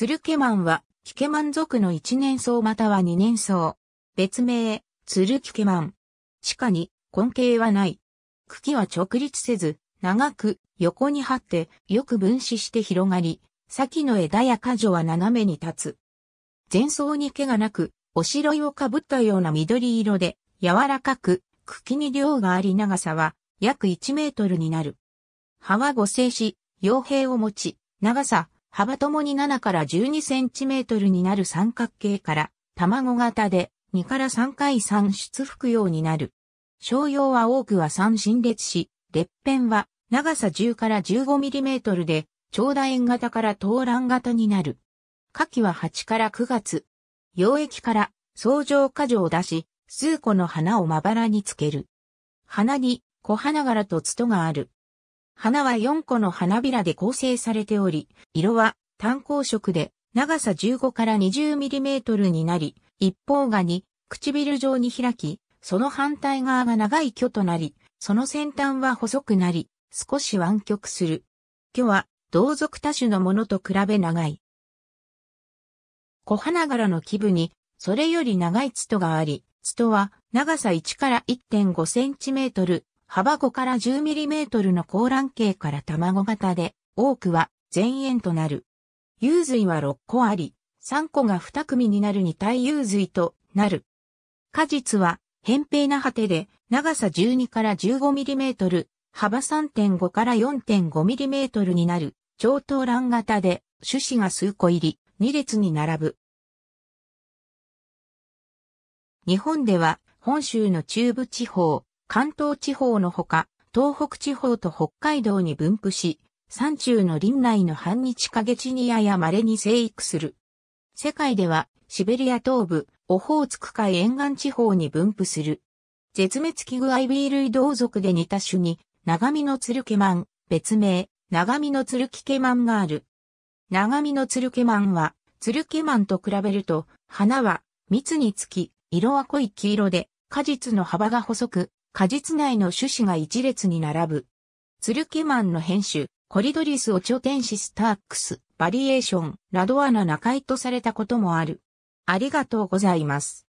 ツルケマンは、キケマン族の一年草または二年草。別名、ツルキケマン。地下に根茎はない。茎は直立せず、長く横に張って、よく分子して広がり、先の枝や果樹は斜めに立つ。前草に毛がなく、おしろいをかぶったような緑色で、柔らかく、茎に量があり長さは約1メートルになる。葉は五星子、傭兵を持ち、長さ幅ともに7から12センチメートルになる三角形から、卵型で2から3回産出服用になる。商用は多くは産新列し、裂片は長さ10から15ミリメートルで、長楕円型から東蘭型になる。夏季は8から9月。溶液から相乗果樹を出し、数個の花をまばらにつける。花に小花柄とツトがある。花は4個の花びらで構成されており、色は単光色で長さ15から2 0トルになり、一方がに唇状に開き、その反対側が長い巨となり、その先端は細くなり、少し湾曲する。巨は同族多種のものと比べ長い。小花柄の基部に、それより長いツトがあり、ツトは長さ1から1.5センチメートル、幅5から 10mm の高卵形から卵型で、多くは全円となる。有髄は6個あり、3個が2組になる2体有髄となる。果実は、扁平な果てで、長さ12から 15mm、幅3.5から4 5トルになる、超等卵型で、種子が数個入り、2列に並ぶ。日本では、本州の中部地方、関東地方のほか、東北地方と北海道に分布し、山中の林内の半日陰地にやや稀に生育する。世界では、シベリア東部、オホーツク海沿岸地方に分布する。絶滅危惧アイビー類同族で似た種に、長身のツルケマン、別名、長身のツルキケマンがある。長身のツルケマンは、ツルケマンと比べると、花は、蜜につき、色は濃い黄色で、果実の幅が細く、果実内の種子が一列に並ぶ。ツルキマンの編集、コリドリス・オチョテンシス・タークス、バリエーション、ラドアナ・ナカイとされたこともある。ありがとうございます。